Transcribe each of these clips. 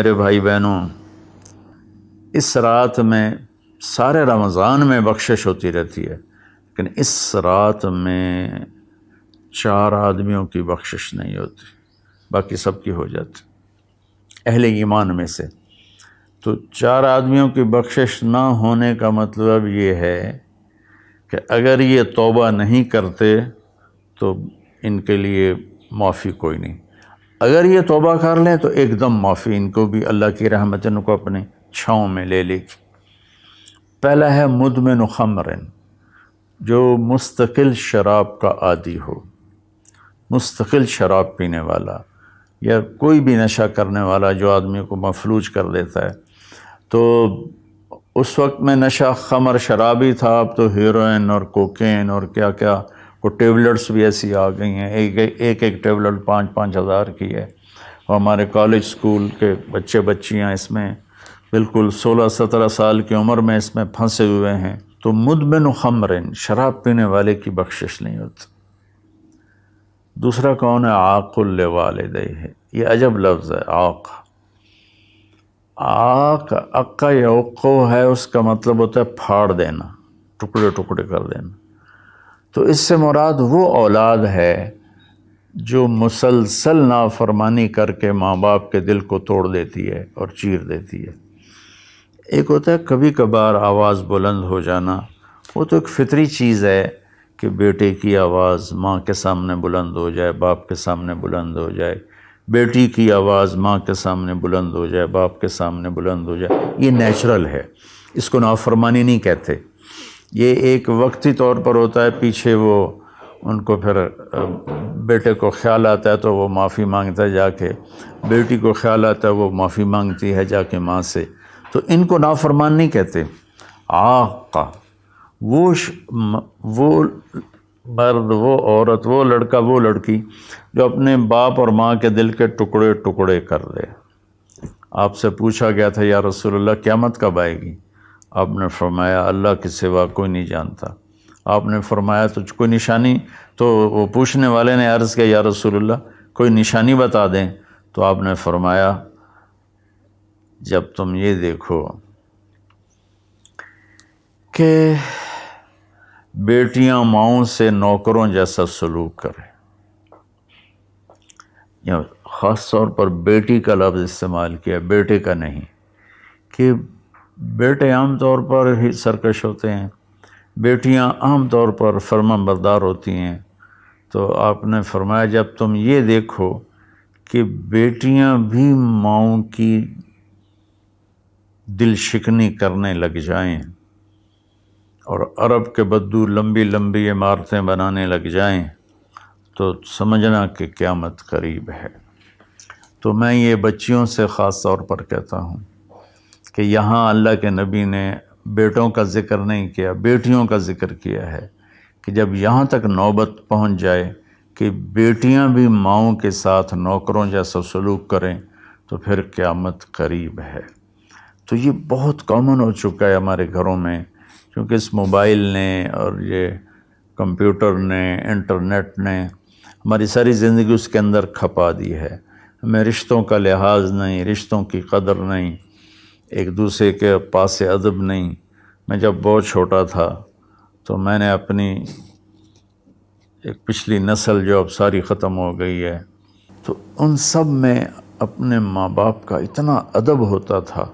मेरे भाई बहनों इस रात में सारे रमज़ान में बख्शिश होती रहती है लेकिन इस रात में चार आदमियों की बख्शिश नहीं होती बाकी सबकी हो जाती अहले ईमान में से तो चार आदमियों की बख्शिश ना होने का मतलब ये है कि अगर ये तौबा नहीं करते तो इनके लिए माफ़ी कोई नहीं अगर ये तोबा कर लें तो एकदम माफ़ी इनको भी अल्लाह की रहमत इनको अपने छाँव में ले लेगी पहला है मुदमिन खमरन जो मुस्तकिल शराब का आदि हो मुस्तकिल शराब पीने वाला या कोई भी नशा करने वाला जो आदमी को मफलूज कर देता है तो उस वक्त में नशा खमर शराबी था अब तो हीरोइन और कोकेन और क्या क्या को टेबलेट्स भी ऐसी आ गई हैं एक एक एक टेबलेट पाँच पाँच हज़ार की है और हमारे कॉलेज स्कूल के बच्चे बच्चियाँ इसमें बिल्कुल सोलह सत्रह साल की उम्र में इसमें फंसे हुए हैं तो मुदमिन खमरन शराब पीने वाले की बख्शिश नहीं होती दूसरा कौन है आकुल दही है ये अजब लफ्ज़ है आक आक अक्का या उक्को है उसका मतलब होता है फाड़ देना टुकड़े टुकड़े कर देना तो इससे मुराद वो औलाद है जो मुसलसल नाफरमानी करके माँ बाप के दिल को तोड़ देती है और चीर देती है एक होता है कभी कभार आवाज़ बुलंद हो जाना वो तो एक फितरी चीज़ है कि बेटे की आवाज़ माँ के सामने बुलंद हो जाए बाप के सामने बुलंद हो जाए बेटी की आवाज़ माँ के सामने बुलंद हो जाए बाप के सामने बुलंद हो जाए ये नेचुरल है इसको नाफरमानी नहीं कहते ये एक वक्ती तौर पर होता है पीछे वो उनको फिर बेटे को ख्याल आता है तो वो माफ़ी मांगता है जाके बेटी को ख्याल आता है वो माफ़ी मांगती है जाके माँ से तो इनको नाफरमान नहीं कहते आका वो वो मर्द वो औरत वो लड़का वो लड़की जो अपने बाप और माँ के दिल के टुकड़े टुकड़े कर दे आपसे पूछा गया था या रसूलुल्लाह क़्यामत कब आएगी आपने फरमाया अल्लाह के सिवा कोई नहीं जानता आपने फरमाया तो कोई निशानी तो वो पूछने वाले ने अर्ज़ किया या रसूलुल्लाह कोई निशानी बता दें तो आपने फरमाया जब तुम ये देखो कि बेटियां माओ से नौकरों जैसा सलूक करें या ख़ास तौर पर बेटी का लफ्ज़ इस्तेमाल किया बेटे का नहीं कि बेटे आम तौर पर ही सरकश होते हैं बेटियां आम तौर पर फर्मा बरदार होती हैं तो आपने फरमाया जब तुम ये देखो कि बेटियां भी माओ की दिल शिकनी करने लग जाएं और अरब के बद्दू लंबी लंबी इमारतें बनाने लग जाएं तो समझना कि क़्यामत करीब है तो मैं ये बच्चियों से ख़ास तौर पर कहता हूँ कि यहाँ अल्लाह के नबी ने बेटों का ज़िक्र नहीं किया बेटियों का ज़िक्र किया है कि जब यहाँ तक नौबत पहुँच जाए कि बेटियाँ भी माओ के साथ नौकरों जैसा सलूक करें तो फिर क़्यामत करीब है तो ये बहुत कॉमन हो चुका है हमारे घरों में क्योंकि इस मोबाइल ने और ये कंप्यूटर ने इंटरनेट ने हमारी सारी ज़िंदगी उसके अंदर खपा दी है हमें रिश्तों का लिहाज नहीं रिश्तों की कदर नहीं एक दूसरे के पास से अदब नहीं मैं जब बहुत छोटा था तो मैंने अपनी एक पिछली नस्ल जो अब सारी ख़त्म हो गई है तो उन सब में अपने माँ बाप का इतना अदब होता था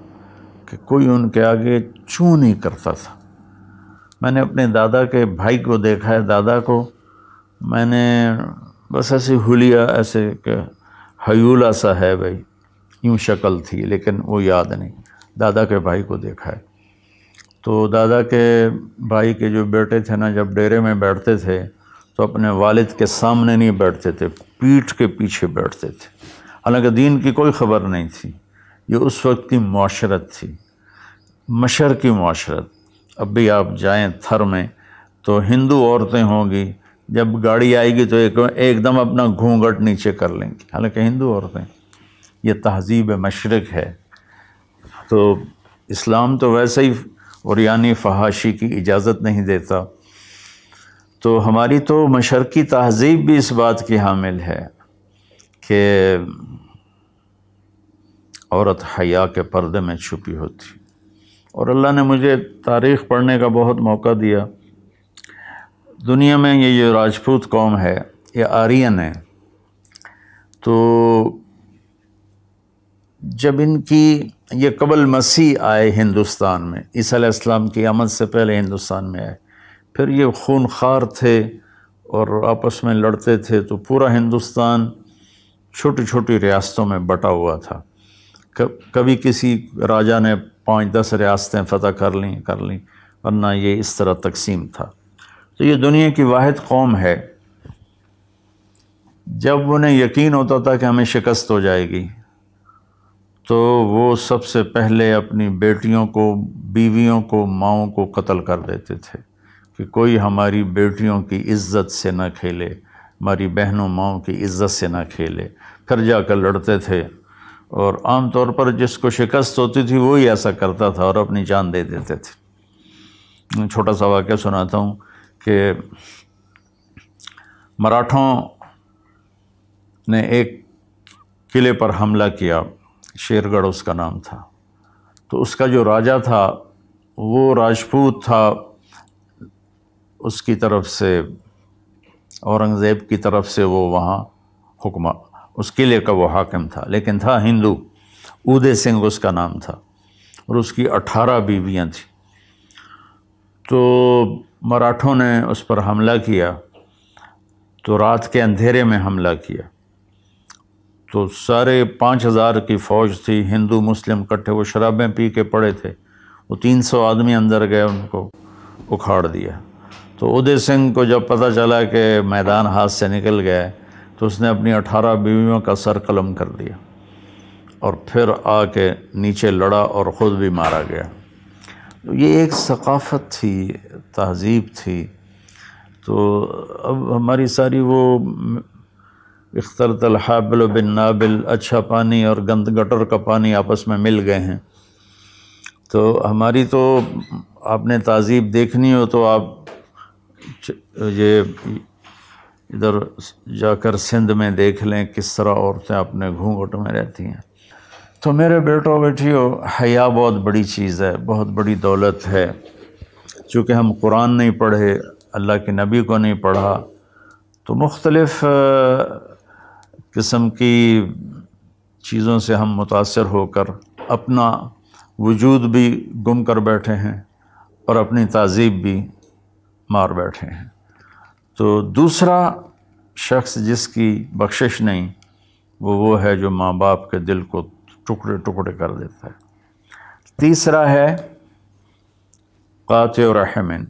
कि कोई उनके आगे चू नहीं करता था मैंने अपने दादा के भाई को देखा है दादा को मैंने बस ऐसे हुलिया ऐसे हयूला सा है भाई यूँ शक्ल थी लेकिन वो याद नहीं दादा के भाई को देखा है तो दादा के भाई के जो बेटे थे ना जब डेरे में बैठते थे तो अपने वालिद के सामने नहीं बैठते थे पीठ के पीछे बैठते थे हालांकि दीन की कोई ख़बर नहीं थी ये उस वक्त की माशरत थी मशर की माशरत अब भी आप जाएं थर में तो हिंदू औरतें होंगी जब गाड़ी आएगी तो एक एकदम अपना घूंघट नीचे कर लेंगी हालांकि हिंदू औरतें ये तहजीब मशरक़ है तो इस्लाम तो वैसे ही और यानी फहाशी की इजाज़त नहीं देता तो हमारी तो मशरक़ी तहजीब भी इस बात की हामिल है कि औरत हया के पर्दे में छुपी होती और अल्लाह ने मुझे तारीख़ पढ़ने का बहुत मौका दिया दुनिया में ये जो राजपूत कौम है ये आर्यन है तो जब इनकी ये कबल मसीह आए हिंदुस्तान में ईसीम की आमद से पहले हिंदुस्तान में आए फिर ये खून खार थे और आपस में लड़ते थे तो पूरा हिंदुस्तान छोटी छोटी रियासतों में बटा हुआ था कभी किसी राजा ने पाँच दस रियासतें फ़तह कर ली कर ली वरना ये इस तरह तकसीम था तो ये दुनिया की वाद कौम है जब उन्हें यकीन होता था कि हमें शिकस्त हो जाएगी तो वो सबसे पहले अपनी बेटियों को बीवियों को माओं को कत्ल कर देते थे कि कोई हमारी बेटियों की इज्जत से ना खेले हमारी बहनों माओ की इज्जत से ना खेले फिर जाकर लड़ते थे और आम तौर पर जिसको शिकस्त होती थी वो ही ऐसा करता था और अपनी जान दे देते थे छोटा सा वाक्य सुनाता हूँ कि मराठों ने एक किले पर हमला किया शेरगढ़ उसका नाम था तो उसका जो राजा था वो राजपूत था उसकी तरफ से औरंगज़ेब की तरफ से वो वहाँ हुक्म उसके लिए का वो हाकिम था लेकिन था हिंदू उदय सिंह उसका नाम था और उसकी अठारह बीवियाँ थीं तो मराठों ने उस पर हमला किया तो रात के अंधेरे में हमला किया तो सारे पाँच हज़ार की फ़ौज थी हिंदू मुस्लिम इकट्ठे वो शराबें पी के पड़े थे वो तीन सौ आदमी अंदर गए उनको उखाड़ दिया तो उदय सिंह को जब पता चला कि मैदान हाथ से निकल गए तो उसने अपनी अठारह बीवियों का सर कलम कर दिया और फिर आके नीचे लड़ा और ख़ुद भी मारा गया तो ये एक सकाफ़त थी तहज़ीब थी तो अब हमारी सारी वो इख्तर तलहाबिल बिन नाबिल अच्छा पानी और गंद गटर का पानी आपस में मिल गए हैं तो हमारी तो आपने तहज़ीब देखनी हो तो आप ये इधर जाकर सिंध में देख लें किस तरह औरतें अपने घूंघट में रहती हैं तो मेरे बेटों बेटियों हया बहुत बड़ी चीज़ है बहुत बड़ी दौलत है चूँकि हम कुरान नहीं पढ़े अल्लाह के नबी को नहीं पढ़ा तो मुख्तलफ़ किस्म की चीज़ों से हम मुतासर होकर अपना वजूद भी गुम कर बैठे हैं और अपनी तहजीब भी मार बैठे हैं तो दूसरा शख्स जिसकी बख्शिश नहीं वो वो है जो माँ बाप के दिल को टुकड़े टुकड़े कर देता है तीसरा है कात रहमिन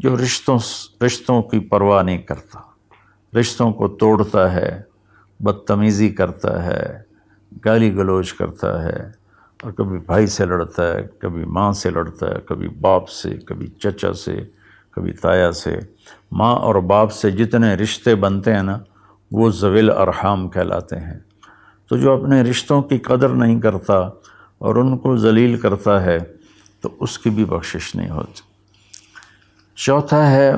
जो रिश्तों रिश्तों की परवाह नहीं करता रिश्तों को तोड़ता है बदतमीज़ी करता है गाली गलोच करता है और कभी भाई से लड़ता है कभी माँ से लड़ता है कभी बाप से कभी चचा से कभी ताया से माँ और बाप से जितने रिश्ते बनते हैं ना वो ज़वील अरहाम कहलाते हैं तो जो अपने रिश्तों की कदर नहीं करता और उनको जलील करता है तो उसकी भी बख्शिश नहीं होती चौथा है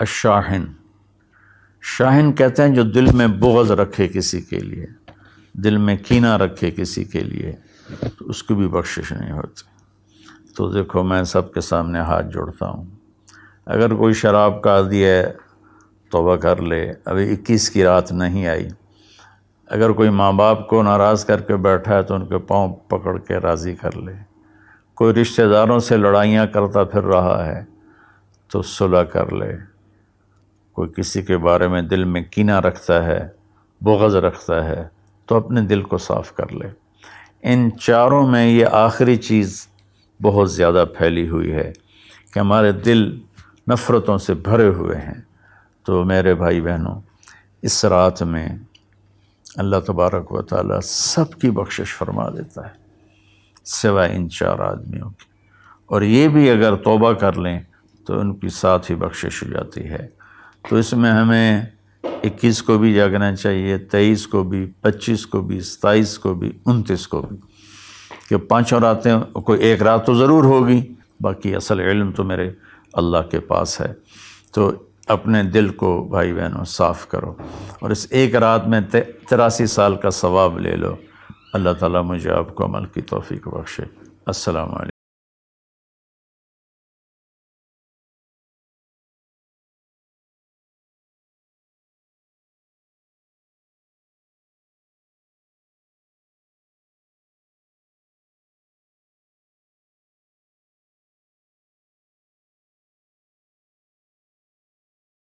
अशाहिन शाहिन कहते हैं जो दिल में बोझ रखे किसी के लिए दिल में कीना रखे किसी के लिए तो उसकी भी बख्शिश नहीं होती तो देखो मैं सबके सामने हाथ जोड़ता हूँ अगर कोई शराब का आदि है वह कर ले अभी इक्कीस की रात नहीं आई अगर कोई माँ बाप को नाराज़ करके बैठा है तो उनके पाँव पकड़ के राज़ी कर ले कोई रिश्तेदारों से लड़ाइयाँ करता फिर रहा है तो सुलह कर ले कोई किसी के बारे में दिल में कीना रखता है बुगज़ रखता है तो अपने दिल को साफ़ कर ले इन चारों में ये आखिरी चीज़ बहुत ज़्यादा फैली हुई है कि हमारे दिल नफ़रतों से भरे हुए हैं तो मेरे भाई बहनों इस रात में अल्लाह तबारक व ताली सब की बख्शिश फरमा देता है सिवाय इन चार आदमियों की और ये भी अगर तोबा कर लें तो उनकी साथ ही बख्शिश हो जाती है तो इसमें हमें 21 को भी जागना चाहिए 23 को भी 25 को भी 27 को भी 29 को भी कि पांचों रातें कोई एक रात तो ज़रूर होगी बाकी असल इल्म तो मेरे अल्लाह के पास है तो अपने दिल को भाई बहनों साफ़ करो और इस एक रात में तिरासी साल का सवाब ले लो अल्लाह ताला मुझे आपको अमल की तोफ़ी बख्शे असल